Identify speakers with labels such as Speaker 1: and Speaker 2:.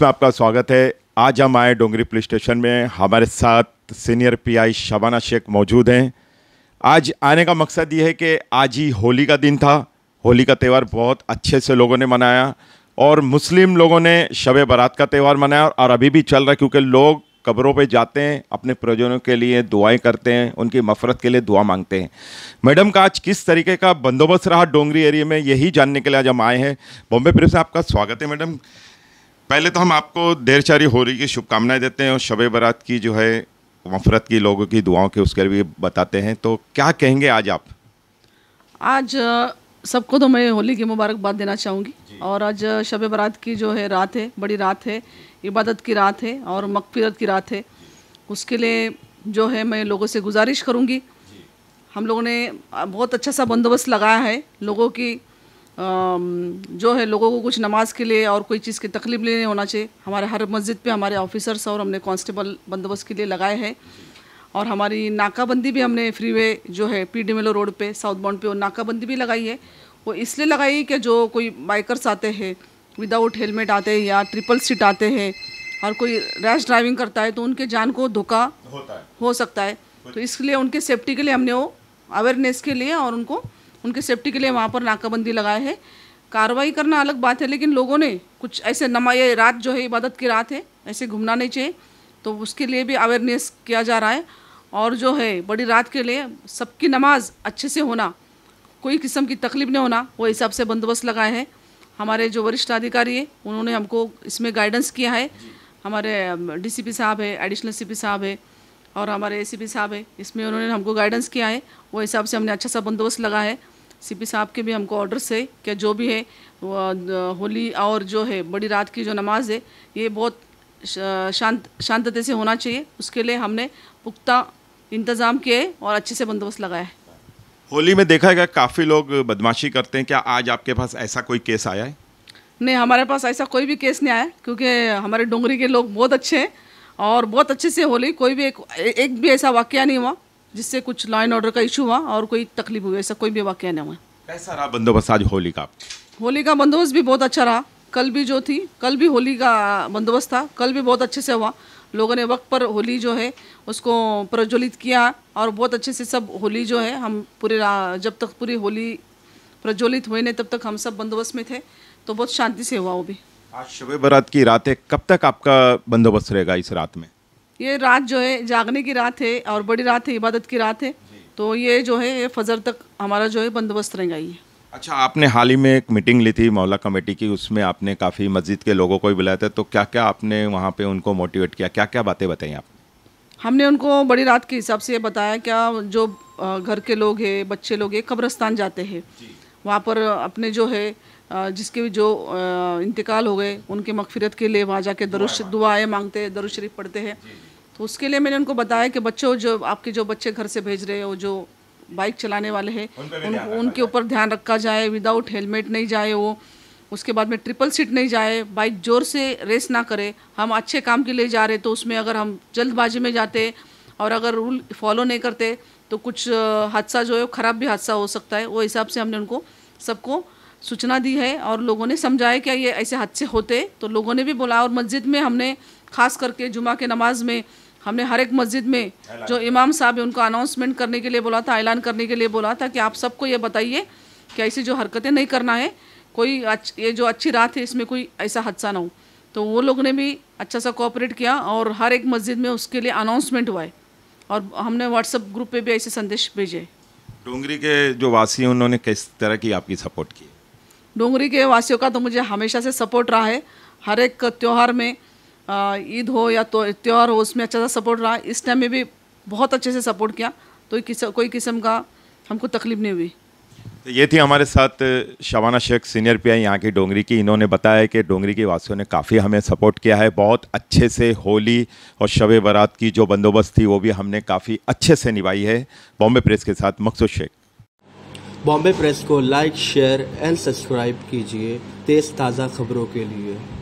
Speaker 1: इसमें आपका स्वागत है आज हम आए डोंगरी पुलिस स्टेशन में हमारे साथ सीनियर पीआई शबाना शेख मौजूद हैं आज आने का मकसद ये है कि आज ही होली का दिन था होली का त्यौहार बहुत अच्छे से लोगों ने मनाया और मुस्लिम लोगों ने शब बारात का त्यौहार मनाया और अभी भी चल रहा है क्योंकि लोग कब्रों पे जाते हैं अपने प्रयोजनों के लिए दुआएं करते हैं उनकी मफरत के लिए दुआ मांगते हैं मैडम का आज किस तरीके का बंदोबस्त रहा डोंगरी एरिया में यही जानने के लिए आज हम आए हैं बॉम्बे प्रेस में आपका स्वागत है मैडम पहले तो हम आपको देर शारी हो रही की शुभकामनाएं देते हैं और शब बारात की जो है मफरत की लोगों की दुआओं के उसके भी बताते हैं तो क्या कहेंगे आज आप
Speaker 2: आज सबको तो मैं होली की मुबारकबाद देना चाहूँगी और आज शब बारात की जो है रात है बड़ी रात है इबादत की रात है और मकफिरत की रात है उसके लिए जो है मैं लोगों से गुजारिश करूँगी हम लोगों ने बहुत अच्छा सा बंदोबस्त लगाया है लोगों की जो है लोगों को कुछ नमाज के लिए और कोई चीज़ की तकलीफ लेने होना चाहिए हमारे हर मस्जिद पे हमारे ऑफिसर्स और हमने कांस्टेबल बंदोबस्त के लिए लगाए हैं और हमारी नाकाबंदी भी हमने फ्री वे जो है पी मेलो रोड पे साउथ बाउंड पे वो नाकाबंदी भी लगाई है वो इसलिए लगाई कि जो कोई बाइकर्स आते हैं विदाउट हेलमेट आते हैं या ट्रिपल सीट आते हैं और कोई रैश ड्राइविंग करता है तो उनके जान को धोखा हो सकता है तो इसलिए उनके सेफ्टी के लिए हमने वो अवेयरनेस के लिए और उनको उनके सेफ्टी के लिए वहाँ पर नाकाबंदी लगाए है कार्रवाई करना अलग बात है लेकिन लोगों ने कुछ ऐसे नमा ये रात जो है इबादत की रात है ऐसे घूमना नहीं चाहिए तो उसके लिए भी अवेयरनेस किया जा रहा है और जो है बड़ी रात के लिए सबकी नमाज अच्छे से होना कोई किस्म की तकलीफ नहीं होना वो हिसाब से बंदोबस्त लगाए हैं हमारे जो वरिष्ठ अधिकारी है उन्होंने हमको इसमें गाइडेंस किया है हमारे डीसीपी साहब है एडिशनल सीपी साहब है और हमारे एसीपी साहब है इसमें उन्होंने हमको गाइडेंस किया है वो हिसाब से हमने अच्छा सा बंदोबस्त लगा है सीपी साहब के भी हमको ऑर्डर से कि जो भी है होली और जो है बड़ी रात की जो नमाज है ये बहुत शांत शांतते से होना चाहिए उसके लिए हमने पुख्ता इंतज़ाम किए और अच्छे से बंदोबस्त लगाया है
Speaker 1: होली में देखा गया काफ़ी लोग बदमाशी करते हैं क्या आज आपके पास ऐसा कोई केस आया है
Speaker 2: नहीं हमारे पास ऐसा कोई भी केस नहीं आया क्योंकि हमारे डोंगरी के लोग बहुत अच्छे हैं और बहुत अच्छे से होली कोई भी एक, एक भी ऐसा वाक्य नहीं हुआ जिससे कुछ लॉ एंड ऑर्डर का इशू हुआ और कोई तकलीफ हुई ऐसा कोई भी वाक्य ना हुआ कैसा रहा
Speaker 1: बंदोबस्त आज होली का
Speaker 2: होली का बंदोबस्त भी बहुत अच्छा रहा कल भी जो थी कल भी होली का बंदोबस्त था कल भी बहुत अच्छे से हुआ लोगों ने वक्त पर होली जो है उसको प्रज्वलित किया और बहुत अच्छे से सब होली जो है हम पूरे जब तक पूरी होली प्रज्वलित हुए नहीं तब तक हम सब बंदोबस्त में थे तो बहुत शांति से हुआ वो भी आज शुभ बरात
Speaker 1: की रात है कब तक आपका बंदोबस्त रहेगा इस रात में
Speaker 2: ये रात जो है जागने की रात है और बड़ी रात है इबादत की रात है तो ये जो है ये फजर तक हमारा जो है बंदोबस्त रहेगा ये अच्छा
Speaker 1: आपने हाल ही में एक मीटिंग ली थी मौला कमेटी की उसमें आपने काफ़ी मस्जिद के लोगों को भी बुलाया था तो क्या क्या आपने वहाँ पे उनको मोटिवेट किया क्या क्या बातें बताई आप
Speaker 2: हमने उनको बड़ी रात के हिसाब से ये बताया क्या जो घर के लोग हैं बच्चे लोग हैं कब्रस्तान जाते हैं वहाँ पर अपने जो है जिसके भी जो इंतकाल हो गए उनके मकफिरत के लिए वहाँ जाके दरुश दुआएँ मांगते हैं दरुशरीफ पढ़ते हैं तो उसके लिए मैंने उनको बताया कि बच्चों जो आपके जो बच्चे घर से भेज रहे हो जो बाइक चलाने वाले हैं उन, उनके ऊपर ध्यान रखा जाए विदाउट हेलमेट नहीं जाए वो उसके बाद में ट्रिपल सीट नहीं जाए बाइक जोर से रेस ना करे हम अच्छे काम के लिए जा रहे तो उसमें अगर हम जल्दबाजी में जाते और अगर रूल फॉलो नहीं करते तो कुछ हादसा जो है ख़राब भी हादसा हो सकता है वो हिसाब से हमने उनको सबको सूचना दी है और लोगों ने समझाया कि ये ऐसे हादसे होते तो लोगों ने भी बोला और मस्जिद में हमने खास करके जुमा के नमाज में हमने हर एक मस्जिद में जो इमाम साहब है उनको अनाउंसमेंट करने के लिए बोला था ऐलान करने के लिए बोला था कि आप सबको ये बताइए कि ऐसी जो हरकतें नहीं करना है कोई अच्छ, ये जो अच्छी रात है इसमें कोई ऐसा हादसा ना हो तो वो लोग ने भी अच्छा सा कोऑपरेट किया और हर एक मस्जिद में उसके लिए अनाउंसमेंट हुआ है और हमने व्हाट्सअप ग्रुप पे भी ऐसे संदेश भेजे
Speaker 1: डोंगरी के जो वासी हैं उन्होंने किस तरह की आपकी सपोर्ट की
Speaker 2: डोंगरी के वासियों का तो मुझे हमेशा से सपोर्ट रहा है हर एक त्यौहार में ईद हो या तो त्यौहार हो उसमें अच्छा सा सपोर्ट रहा इस टाइम में भी बहुत अच्छे से सपोर्ट किया तो किस, कोई किस्म का हमको तकलीफ नहीं हुई
Speaker 1: तो ये थी हमारे साथ Shabana Sheikh senior P I यहाँ की डोंगरी की इन्होंने बताया कि डोंगरी के वासियों ने काफ़ी हमें सपोर्ट किया है बहुत अच्छे से होली और शब बारात की जो बंदोबस्त थी वो भी हमने काफ़ी अच्छे से निभाई है बॉम्बे प्रेस के साथ मकसूद शेख बॉम्बे प्रेस को लाइक शेयर एंड सब्सक्राइब कीजिए तेज़ ताज़ा खबरों के लिए